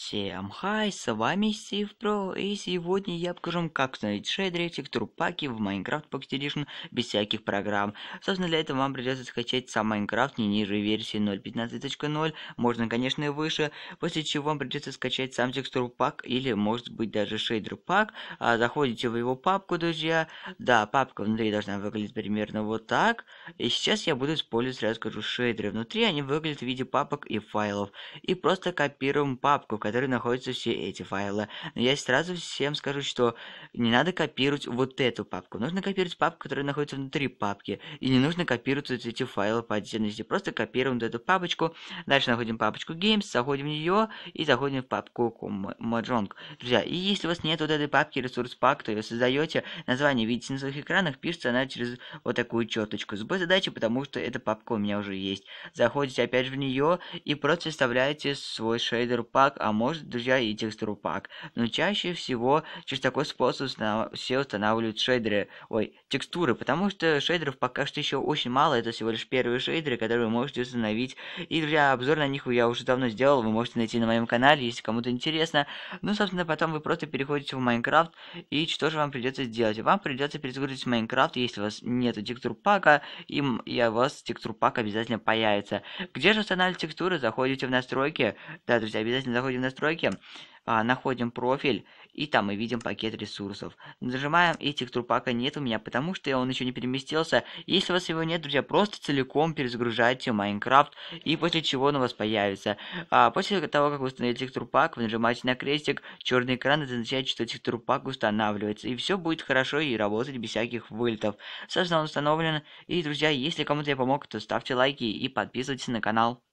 Всем хай, с вами Стив Про, и сегодня я покажу вам, как установить шейдеры и текстур паки в Minecraft Pocket Edition без всяких программ. Собственно, для этого вам придется скачать сам Minecraft не ниже версии 0.15.0, можно, конечно, и выше, после чего вам придется скачать сам текстур пак или, может быть, даже шейдер пак. А, заходите в его папку, друзья. Да, папка внутри должна выглядеть примерно вот так. И сейчас я буду использовать, сразу скажу, шейдеры внутри, они выглядят в виде папок и файлов. И просто копируем папку, которой находятся все эти файлы. Но я сразу всем скажу, что не надо копировать вот эту папку. Нужно копировать папку, которая находится внутри папки. И не нужно копировать вот эти файлы по отдельности. Просто копируем вот эту папочку. Дальше находим папочку Games, заходим в нее и заходим в папку Mahjong. Друзья, и если у вас нет вот этой папки ресурс пак, то ее создаете. Название видите на своих экранах, пишется она через вот такую черточку. С задачи, потому что эта папка у меня уже есть. Заходите опять же в нее и просто вставляете свой шейдер пак, а а может, друзья, и пак, Но чаще всего через такой способ все устанавливают шейдеры, ой, текстуры, потому что шейдеров пока что еще очень мало, это всего лишь первые шейдеры, которые вы можете установить. И, друзья, обзор на них я уже давно сделал, вы можете найти на моем канале, если кому-то интересно. Ну, собственно, потом вы просто переходите в Майнкрафт, и что же вам придется сделать? Вам придется перезагрузить Майнкрафт, если у вас нет текстурпака, и, и у вас текстур пак обязательно появится. Где же устанавливать текстуры? Заходите в настройки, да, друзья, обязательно заходите настройки а, находим профиль, и там мы видим пакет ресурсов. Нажимаем, и текстур пака нет у меня, потому что он еще не переместился. Если у вас его нет, друзья, просто целиком перезагружайте Майнкрафт, и после чего он у вас появится. А, после того, как вы установите текстур пак, вы нажимаете на крестик, черный экран, это означает, что текстур пак устанавливается, и все будет хорошо и работать без всяких вылетов. Собственно, он установлен, и, друзья, если кому-то я помог, то ставьте лайки и подписывайтесь на канал.